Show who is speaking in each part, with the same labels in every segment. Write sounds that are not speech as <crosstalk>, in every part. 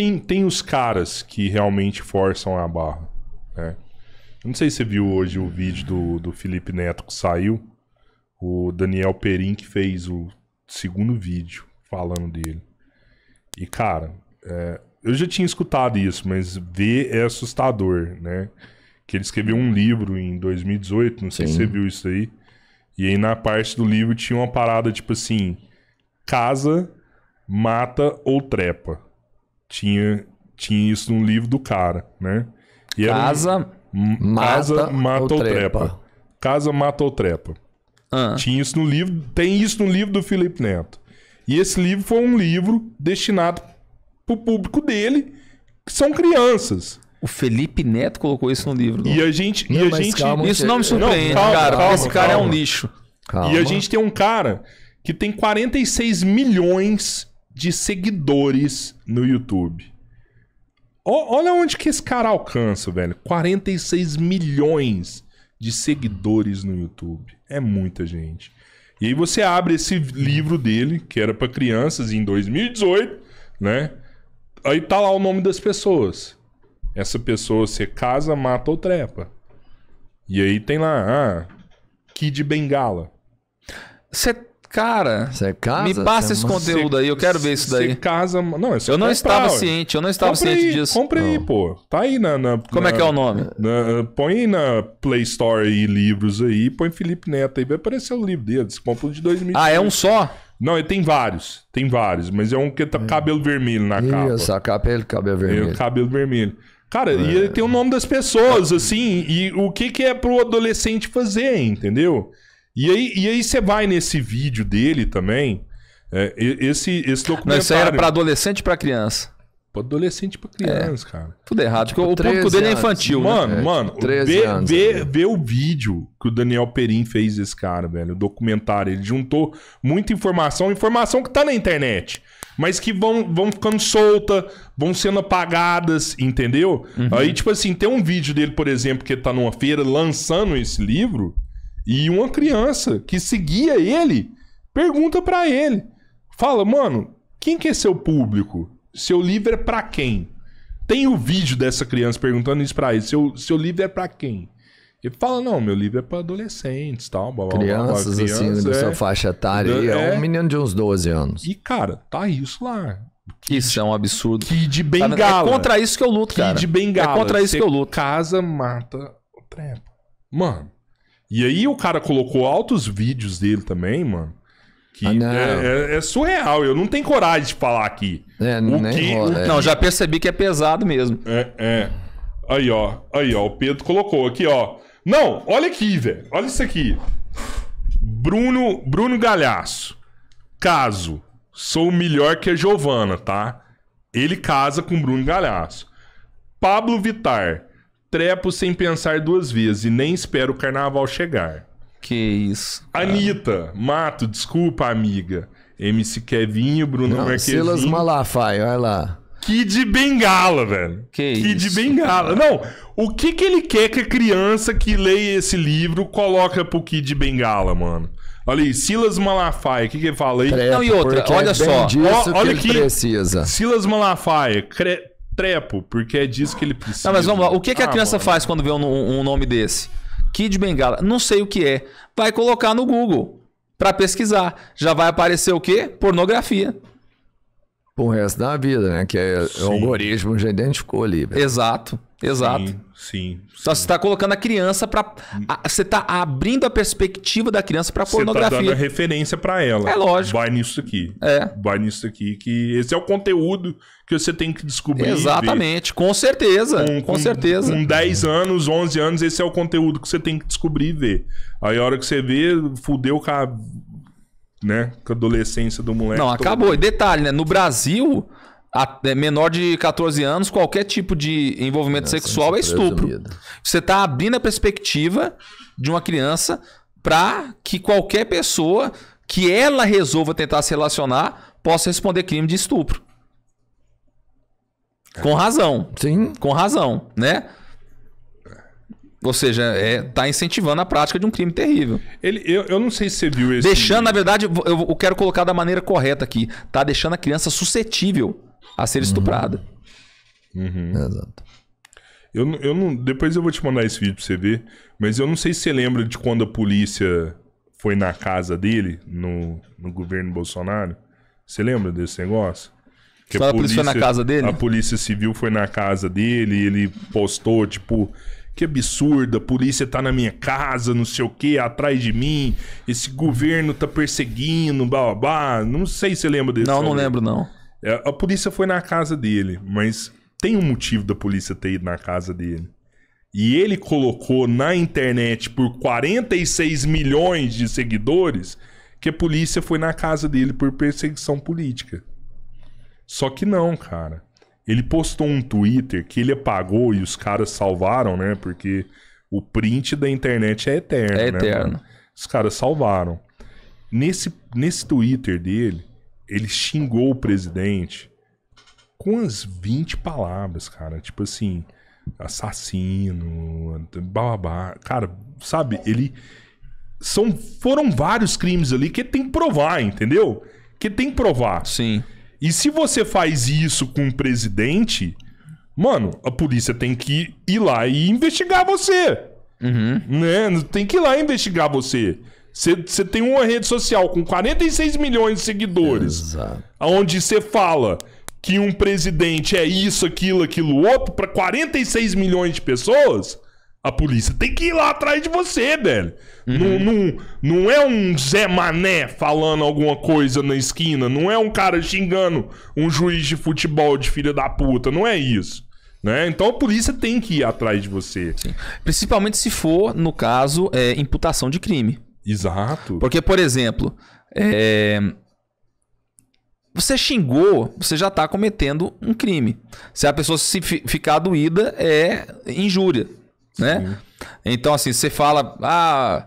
Speaker 1: tem, tem os caras que realmente forçam a barra, né? Eu não sei se você viu hoje o vídeo do, do Felipe Neto que saiu. O Daniel Perim que fez o segundo vídeo falando dele. E, cara, é, eu já tinha escutado isso, mas ver é assustador, né? Que ele escreveu um livro em 2018, não sei Sim. se você viu isso aí. E aí na parte do livro tinha uma parada tipo assim: casa, mata ou trepa tinha, tinha isso no livro do cara, né? E casa, um, mata, casa, mata ou trepa. trepa. Casa, mata ou trepa. Ah. Tinha isso no livro, tem isso no livro do Felipe Neto. E esse livro foi um livro destinado para o público dele, que são crianças. O Felipe Neto colocou isso no livro. E a gente. Não, e a gente... Calma, isso não me surpreende, não, calma, cara. Calma, esse cara é um lixo. E a gente tem um cara que tem 46 milhões de seguidores no YouTube. O, olha onde que esse cara alcança, velho. 46 milhões de seguidores no YouTube. É muita gente. E aí você abre esse livro dele, que era para crianças em 2018, né? Aí tá lá o nome das pessoas. Essa pessoa você casa, mata ou trepa. E aí tem lá, ah, Kid Bengala. Você Cara, é casa, me passa é esse conteúdo aí, eu quero ver isso daí. casa, não, é eu não estava ciente, eu não estava compre ciente aí, disso. Compre não. aí, pô. Tá aí na. na Como na, é que é o nome? Na, põe na Play Store aí livros aí, põe Felipe Neto aí, vai aparecer o livro dele, compra de 2000. Ah, é um só? Não, ele tem vários, tem vários, mas é um que tá é. cabelo vermelho na capa. Essa capa é cabelo vermelho. É, cabelo vermelho. Cara, é. e ele tem o nome das pessoas, assim, e o que que é pro adolescente fazer, entendeu? Entendeu? E aí, e aí você vai nesse vídeo dele também. É, esse, esse documentário. Mas isso aí era pra adolescente e pra criança. Pra adolescente e pra é. criança, é, cara. Tudo errado. Tipo, o público dele é infantil. mano, né? mano, é, tipo, vê, anos, vê, vê o vídeo que o Daniel Perim fez esse cara, velho. O documentário. Ele juntou muita informação, informação que tá na internet mas que vão, vão ficando solta, vão sendo apagadas, entendeu? Uhum. Aí, tipo assim, tem um vídeo dele, por exemplo, que ele tá numa feira lançando esse livro. E uma criança que seguia ele pergunta para ele, fala, mano, quem que é seu público? Seu livro é para quem? Tem o um vídeo dessa criança perguntando isso para ele, seu, seu livro é para quem? Ele fala, não, meu livro é para adolescentes, tal, blá, blá, Crianças, blá, assim, criança, assim, é, dessa faixa etária. É, é um é. menino
Speaker 2: de uns 12 anos. E, cara, tá isso lá. isso é um absurdo. que de tá é Bengala. É contra isso que eu luto, cara cara. de Bengala. É contra isso Você que eu
Speaker 1: luto. Casa, mata, o trepa. Mano, e aí o cara colocou altos vídeos dele também, mano. Que ah, é, é, é, surreal, eu não tenho coragem de falar aqui. É, não nem que, rola, o... É. Não, já percebi que é pesado mesmo. É, é. Aí, ó. Aí, ó. O Pedro colocou aqui, ó. Não, olha aqui, velho. Olha isso aqui. Bruno, Bruno Galhaço. Caso. Sou melhor que a Giovana, tá? Ele casa com Bruno Galhaço. Pablo Vitar. Trepo sem pensar duas vezes e nem espero o carnaval chegar. Que isso. Cara. Anitta, mato, desculpa, amiga. MC Kevinho, Bruno Não, Marquezinho. Silas Malafaia, olha lá. Kid Bengala, velho. Que Kid isso, Bengala. Cara. Não, o que que ele quer que a criança que leia esse livro coloca pro Kid Bengala, mano? Olha aí, Silas Malafaia, o que que ele fala aí? não, e outra, é olha é só. olha que aqui, precisa. Silas Malafaia, cre trepo, porque é disso que ele precisa. Não, mas vamos lá. O que, que a ah, criança mano. faz quando vê um, um nome desse?
Speaker 2: Kid Bengala. Não sei o que é. Vai colocar no Google para pesquisar. Já vai aparecer o quê? Pornografia. Pro resto da vida, né? Que é, o é
Speaker 1: algoritmo já identificou
Speaker 2: ali. Velho. Exato. Exato. Sim, sim, Então você está colocando a criança para. Você está abrindo a perspectiva da criança
Speaker 1: para tá pornografia. Você está dando a referência para ela. É lógico. Vai nisso aqui. É. Vai nisso aqui, que esse é o conteúdo que você tem que descobrir. Exatamente,
Speaker 2: com certeza. Com, com, com, certeza. Com 10
Speaker 1: anos, 11 anos, esse é o conteúdo que você tem que descobrir e ver. Aí a hora que você vê, fudeu com a. Né? Com a adolescência do moleque. Não, acabou. E detalhe, né? No Brasil. É, menor de
Speaker 2: 14 anos, qualquer tipo de envolvimento sexual é estupro. Presumido. Você está abrindo a perspectiva de uma criança para que qualquer pessoa que ela resolva tentar se relacionar possa responder crime de estupro. Com razão. Sim. Com razão, né? Ou seja, é, tá incentivando a prática de um crime terrível. Ele, eu, eu não sei se você viu esse. Deixando, na verdade, eu, eu quero colocar da maneira correta aqui. Tá deixando a criança suscetível a ser estuprada.
Speaker 1: Uhum. uhum. Exato. Eu, eu não, depois eu vou te mandar esse vídeo pra você ver, mas eu não sei se você lembra de quando a polícia foi na casa dele, no, no governo Bolsonaro. Você lembra desse negócio? Que a, a polícia, foi na casa dele? A polícia civil foi na casa dele ele postou, tipo, que absurdo, a polícia tá na minha casa, não sei o que, atrás de mim, esse governo tá perseguindo, blá blá blá. Não sei se você lembra desse. Não, não lembro não. É, a polícia foi na casa dele, mas tem um motivo da polícia ter ido na casa dele. E ele colocou na internet por 46 milhões de seguidores que a polícia foi na casa dele por perseguição política. Só que não, cara. Ele postou um Twitter que ele apagou e os caras salvaram, né? Porque o print da internet é eterno. É né, eterno. Né, os caras salvaram. Nesse, nesse Twitter dele, ele xingou o presidente com as 20 palavras, cara. Tipo assim, assassino, bababá. Cara, sabe, ele. São, foram vários crimes ali que tem que provar, entendeu? Que tem que provar. Sim. E se você faz isso com o presidente, mano, a polícia tem que ir lá e investigar você. Uhum. Né? Tem que ir lá investigar você. Você tem uma rede social com 46 milhões de seguidores, Exato. onde você fala que um presidente é isso, aquilo, aquilo outro, para 46 milhões de pessoas, a polícia tem que ir lá atrás de você, velho. Uhum. Não, não, não é um Zé Mané falando alguma coisa na esquina, não é um cara xingando um juiz de futebol de filha da puta, não é isso. Né? Então a polícia tem que ir atrás de você. Sim. Principalmente se for, no caso, é, imputação de crime. Exato. Porque, por exemplo, é...
Speaker 2: você xingou, você já está cometendo um crime. Se a pessoa se ficar doída, é injúria. Né? Então, assim, você fala, ah,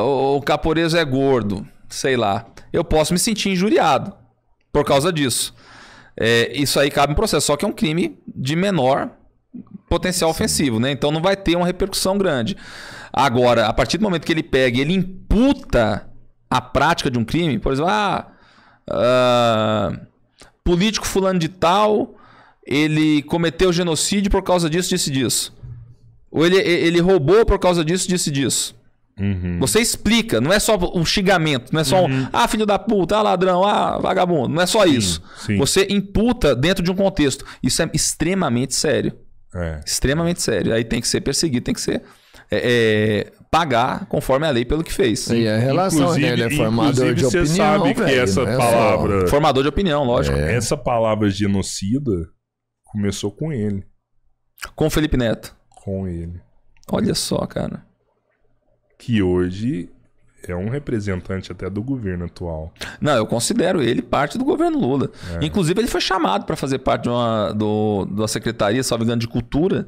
Speaker 2: o caporeso é gordo, sei lá. Eu posso me sentir injuriado por causa disso. É, isso aí cabe em processo, só que é um crime de menor potencial ofensivo, né? Então não vai ter uma repercussão grande. Agora, a partir do momento que ele pega e ele imputa a prática de um crime, por exemplo, ah, ah político fulano de tal, ele cometeu genocídio por causa disso, disse disso. Ou ele, ele roubou por causa disso, disse disso. Uhum. Você explica, não é só um xingamento, não é só uhum. um ah, filho da puta, ah, ladrão, ah, vagabundo, não é só sim, isso. Sim. Você imputa dentro de um contexto. Isso é extremamente sério. É. Extremamente sério. Aí tem que ser perseguido, tem que ser. É, é pagar conforme a lei pelo que fez. E a relação inclusive, dele né, é formador de opinião. Você sabe velho, que essa né, palavra. Formador de opinião, lógico. É.
Speaker 1: Essa palavra genocida começou com ele. Com o Felipe Neto. Com ele. Olha só, cara. Que hoje é um representante até do governo atual.
Speaker 2: Não, eu considero ele parte do governo Lula. É. Inclusive, ele foi chamado para fazer parte de uma, do, de uma secretaria, só me engano, de cultura.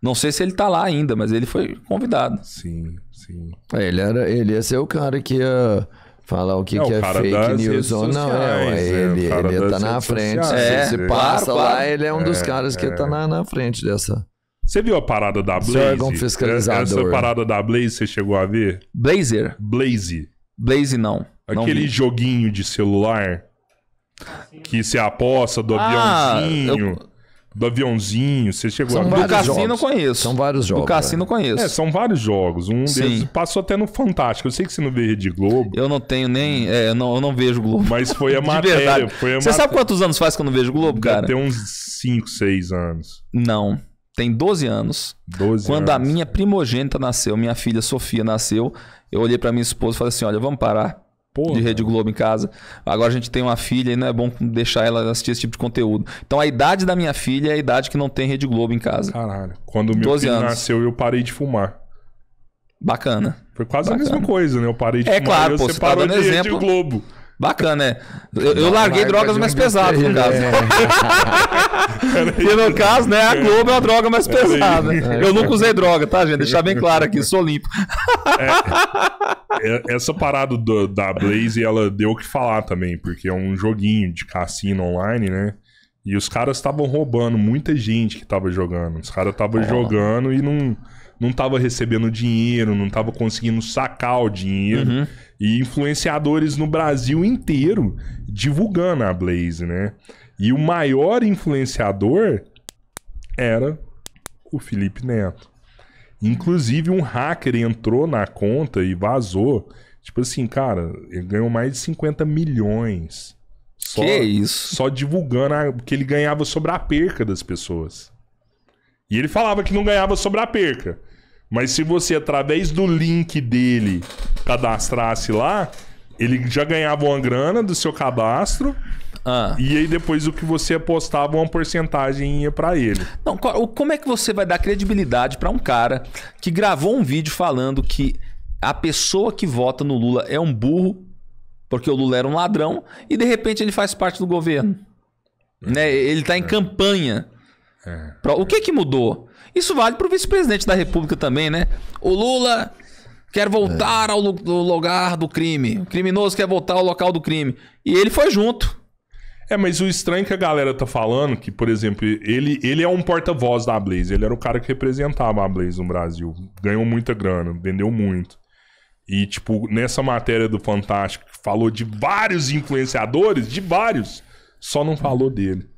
Speaker 2: Não sei se ele tá lá ainda, mas ele foi convidado. Sim, sim. É, ele, era, ele ia ser o cara que ia falar o que, é, que o é fake news ou não. É, é, ele, é, ele ia tá na frente. Sociais, é, se, se passa claro, lá, claro. ele é um dos é, caras que é. tá na, na frente
Speaker 1: dessa. Você viu a parada da Blaze? Essa parada da Blaze você chegou a ver? Blazer. Blaze. Blaze não. Aquele não joguinho de celular que você aposta do ah, aviãozinho. Eu... Do aviãozinho, você chegou são a Do cassino conheço. São vários jogos. Do cassino é. eu conheço. É, são vários jogos. Um Sim. deles passou até no Fantástico. Eu sei que você não vê Rede Globo. Eu não tenho nem. É, não, eu não vejo Globo. Mas foi <laughs> a matéria. Foi a você sabe quantos anos faz que eu não vejo Globo, cara? Tem uns 5,
Speaker 2: 6 anos. Não. Tem 12 anos. 12 Quando anos. a minha primogênita nasceu, minha filha Sofia nasceu, eu olhei para minha esposa e falei assim: olha, vamos parar. Porra. de Rede Globo em casa. Agora a gente tem uma filha e não é bom deixar ela assistir esse tipo de conteúdo. Então a idade da minha filha
Speaker 1: é a idade que não tem Rede Globo em casa. Caralho. Quando o meu filho anos. nasceu, eu parei de fumar. Bacana. Foi quase Bacana. a mesma coisa, né? Eu parei de é, fumar. É claro, pô, você tá dando exemplo. Globo. Bacana, né? Eu, eu larguei drogas mais pesadas, no né? caso. É. <laughs> e no caso, né, a Globo é uma droga mais é, pesada. Eu nunca usei
Speaker 2: droga, tá, gente? Deixar bem claro aqui, sou limpo.
Speaker 1: É, é, essa parada do, da Blaze, ela deu o que falar também, porque é um joguinho de cassino online, né? E os caras estavam roubando muita gente que tava jogando. Os caras estavam jogando e não não estava recebendo dinheiro, não estava conseguindo sacar o dinheiro. Uhum. E influenciadores no Brasil inteiro divulgando a Blaze, né? E o maior influenciador era o Felipe Neto. Inclusive, um hacker entrou na conta e vazou. Tipo assim, cara, ele ganhou mais de 50 milhões. Só, que isso? Só divulgando, a, porque ele ganhava sobre a perca das pessoas. E ele falava que não ganhava sobre a perca. Mas se você, através do link dele, cadastrasse lá, ele já ganhava uma grana do seu cadastro. Ah. E aí depois o que você apostava, uma porcentagem ia para ele. Não, como é que você vai dar credibilidade para um cara que gravou um vídeo
Speaker 2: falando que a pessoa que vota no Lula é um burro, porque o Lula era um ladrão, e de repente ele faz parte do governo? Hum. Né? Ele está em é. campanha. É. O que que mudou? Isso vale para o vice-presidente da República também, né? O Lula quer voltar é. ao lugar do crime. O criminoso quer voltar ao local do crime.
Speaker 1: E ele foi junto. É, mas o estranho que a galera tá falando, que, por exemplo, ele, ele é um porta-voz da Blaze. Ele era o cara que representava a Blaze no Brasil. Ganhou muita grana, vendeu muito. E, tipo, nessa matéria do Fantástico, falou de vários influenciadores, de vários, só não falou dele.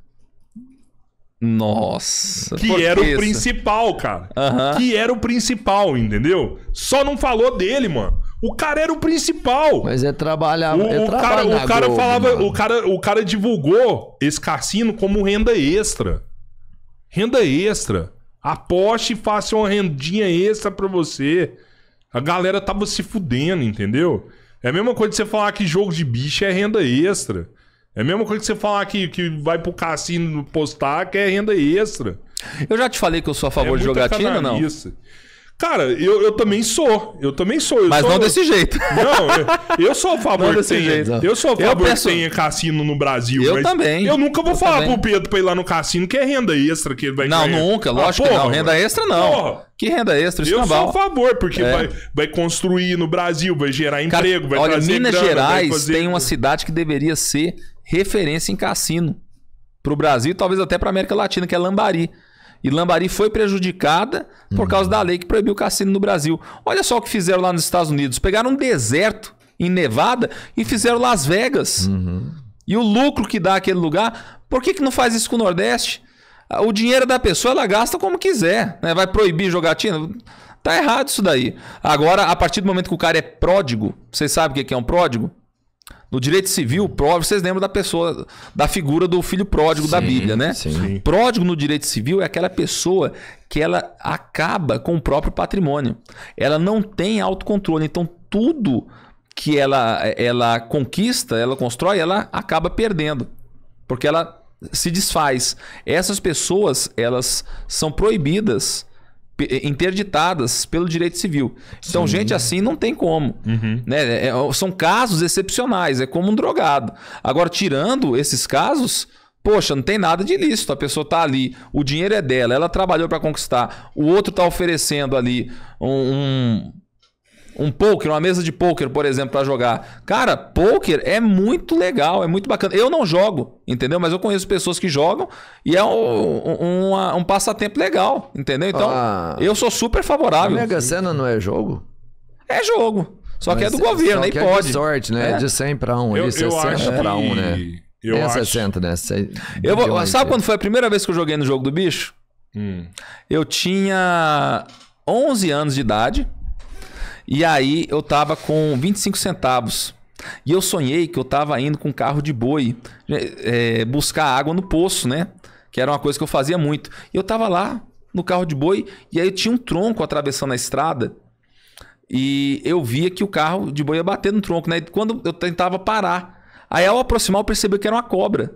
Speaker 1: Nossa. Que era o principal, cara. Que era o principal, entendeu? Só não falou dele, mano. O cara era o principal. Mas é trabalhar. O, é o cara, o cara Globo, falava, mano. o cara, o cara divulgou esse cassino como renda extra. Renda extra. Aposte e faça uma rendinha extra para você. A galera tava se fudendo, entendeu? É a mesma coisa de você falar que jogo de bicho é renda extra. É a mesma coisa que você falar que, que vai pro cassino postar, que é renda extra. Eu já te falei que eu sou a favor é de jogatina, não? Cara, eu, eu também sou. Eu também sou. Eu Mas sou... não desse jeito. Não, eu, sou a favor que tenha. Jeito, eu sou a favor penso... que tenha cassino no Brasil. Eu também. Eu nunca vou eu falar também. pro Pedro pra ir lá no cassino que é renda extra que ele vai Não, ganhar. nunca, ah, lógico ah, porra, que não. Renda extra não. Porra. Que renda extra, isso Eu é sou a favor, porque é. vai, vai construir no Brasil, vai gerar Cara, emprego, vai Olha, Minas grana, Gerais fazer...
Speaker 2: tem uma cidade que deveria ser referência em cassino para o Brasil, talvez até para a América Latina, que é Lambari. E Lambari foi prejudicada por uhum. causa da lei que proibiu o cassino no Brasil. Olha só o que fizeram lá nos Estados Unidos: pegaram um deserto em Nevada e fizeram Las Vegas. Uhum. E o lucro que dá aquele lugar, por que, que não faz isso com o Nordeste? O dinheiro da pessoa ela gasta como quiser. Né? Vai proibir jogatina? Tá errado isso daí. Agora, a partir do momento que o cara é pródigo, vocês sabem o que é um pródigo? No direito civil, pródigo, vocês lembram da pessoa, da figura do filho pródigo sim, da Bíblia, né? Sim. Pródigo no direito civil é aquela pessoa que ela acaba com o próprio patrimônio. Ela não tem autocontrole. Então, tudo que ela, ela conquista, ela constrói, ela acaba perdendo. Porque ela se desfaz. Essas pessoas, elas são proibidas eh, interditadas pelo direito civil. Então, Sim. gente assim não tem como. Uhum. Né? É, é são casos excepcionais, é como um drogado. Agora, tirando esses casos, poxa, não tem nada de ilícito. A pessoa está ali, o dinheiro é dela, ela trabalhou para conquistar, o outro está oferecendo ali um, um um poker, uma mesa de poker, por exemplo, para jogar. Cara, poker é muito legal, é muito bacana. Eu não jogo, entendeu? Mas eu conheço pessoas que jogam e é um, um, um passatempo legal, entendeu? Então, ah, eu sou super favorável. Mega Sena não é jogo? É jogo. Só Mas que é do governo, aí pode. É de sorte, né? É. De 100 para 1, eu, de 60 para 1, né? Eu é acho... 60, né? eu vou... Sabe quando foi a primeira vez que eu joguei no jogo do bicho? Hum. Eu tinha 11 anos de idade. E aí eu tava com 25 centavos. E eu sonhei que eu tava indo com um carro de boi né, é, buscar água no poço, né? Que era uma coisa que eu fazia muito. E eu tava lá no carro de boi e aí tinha um tronco atravessando a estrada. E eu via que o carro de boi ia bater no tronco, né? Quando eu tentava parar. Aí ao aproximar eu percebi que era uma cobra.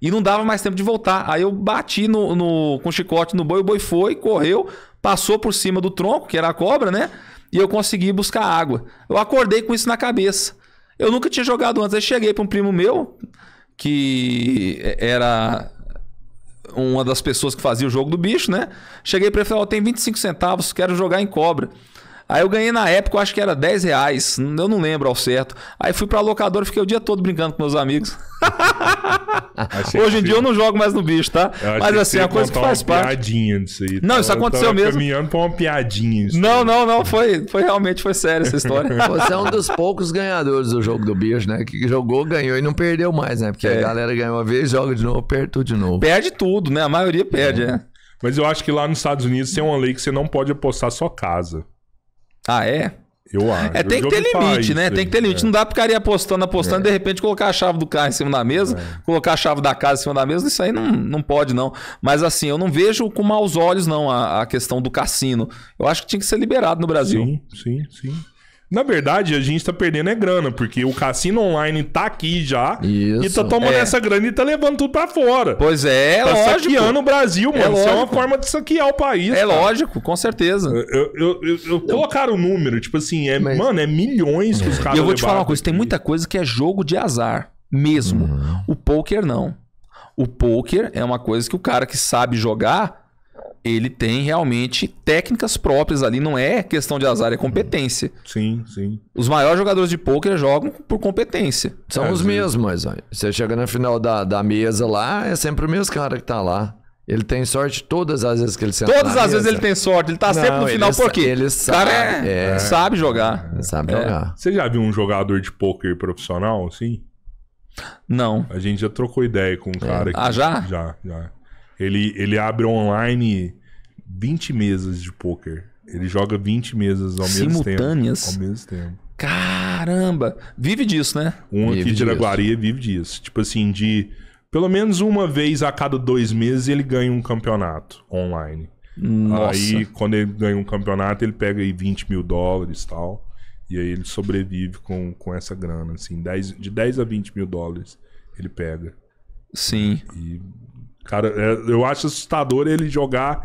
Speaker 2: E não dava mais tempo de voltar. Aí eu bati no, no com o chicote no boi, o boi foi, correu, passou por cima do tronco, que era a cobra, né? e eu consegui buscar água. Eu acordei com isso na cabeça. Eu nunca tinha jogado antes. Aí cheguei para um primo meu, que era uma das pessoas que fazia o jogo do bicho, né? Cheguei para ele e falei: oh, tem 25 centavos, quero jogar em cobra. Aí eu ganhei na época, eu acho que era 10 reais. Eu não lembro ao certo. Aí fui pra locadora, fiquei o dia todo brincando com meus amigos. Hoje em dia eu não jogo mais no bicho, tá? Mas assim, é uma coisa que faz uma parte. piadinha
Speaker 1: disso aí. Não, tá? isso aconteceu mesmo. caminhando pra uma piadinha. não, não, não. Foi, foi
Speaker 2: realmente foi sério essa história. <laughs> Você é um dos poucos ganhadores do jogo do bicho, né? Que jogou, ganhou e não perdeu mais, né? Porque é. a galera ganhou
Speaker 1: uma vez, joga de
Speaker 2: novo, perde tudo de
Speaker 1: novo. Perde tudo, né? A maioria perde, é. né? Mas eu acho que lá nos Estados Unidos tem uma lei que você não pode apostar sua casa. Ah, é? Eu é, acho. É, tem que ter limite, né? Aí, tem que ter limite. É. Não dá pra ficar apostando,
Speaker 2: apostando é. e de repente colocar a chave do carro em cima da mesa, é. colocar a chave da casa em cima da mesa, isso aí não, não pode, não. Mas assim, eu não vejo com maus olhos, não, a, a questão do cassino. Eu acho que tinha que ser liberado no Brasil. Sim,
Speaker 1: sim, sim. Na verdade, a gente tá perdendo é grana, porque o cassino online tá aqui já Isso. e tá tomando é. essa grana e tá levando tudo pra fora. Pois é, é tá lógico. saqueando o Brasil, é mano. É Isso é uma forma de saquear o país. É cara. lógico, com certeza. Eu, eu, eu, eu colocar o número, tipo assim, é, Mas... mano, é milhões que os é. caras. E eu vou te falar uma coisa: tem muita coisa que é jogo de azar
Speaker 2: mesmo. Uhum. O poker não. O poker é uma coisa que o cara que sabe jogar ele tem realmente técnicas próprias ali, não é questão de azar, é competência. Sim, sim. Os maiores jogadores de pôquer jogam por competência. São é, os sim. mesmos, mas você chega na final da, da mesa lá, é sempre o mesmo cara que tá lá. Ele tem sorte
Speaker 1: todas as vezes que ele senta Todas as mesa. vezes ele tem
Speaker 2: sorte, ele tá não, sempre no final por quê? Ele sabe, cara é, é, sabe jogar. Sabe é. jogar.
Speaker 1: Você já viu um jogador de pôquer profissional assim? Não. A gente já trocou ideia com um é. cara é. que. Ah, já? Já, já. Ele, ele abre online 20 mesas de poker. Ele joga 20 mesas ao mesmo tempo. Simultâneas? Ao mesmo tempo. Caramba! Vive disso, né? Um vive aqui de Araguari vive disso. Tipo assim, de... Pelo menos uma vez a cada dois meses ele ganha um campeonato online. Nossa. Aí, quando ele ganha um campeonato, ele pega aí 20 mil dólares e tal. E aí ele sobrevive com, com essa grana, assim. 10, de 10 a 20 mil dólares ele pega. Sim. E Cara, é, eu acho assustador ele jogar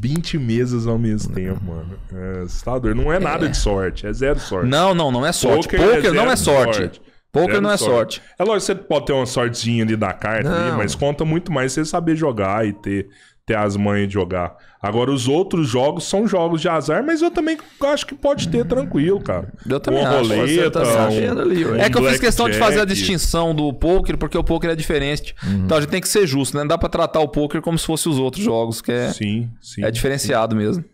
Speaker 1: 20 mesas ao mesmo tempo, mano. É assustador. Não é, é. nada é. de sorte, é zero sorte. Não, não, não é sorte. Poker, é Poker é não é sorte. sorte. Poker zero não é sorte. sorte. É lógico, você pode ter uma sortezinha ali da carta, ali, mas conta muito mais você saber jogar e ter ter as manhas de jogar. Agora, os outros jogos são jogos de azar, mas eu também acho que pode ter tranquilo, cara. Eu também acho. Tá roleta, tá um, ali, um é que eu fiz questão Jack. de fazer a
Speaker 2: distinção do poker, porque o poker é diferente. Uhum. Então a gente tem que ser justo, né? Não dá pra tratar o poker como se fosse os outros jogos, que é, sim, sim, é diferenciado sim. mesmo.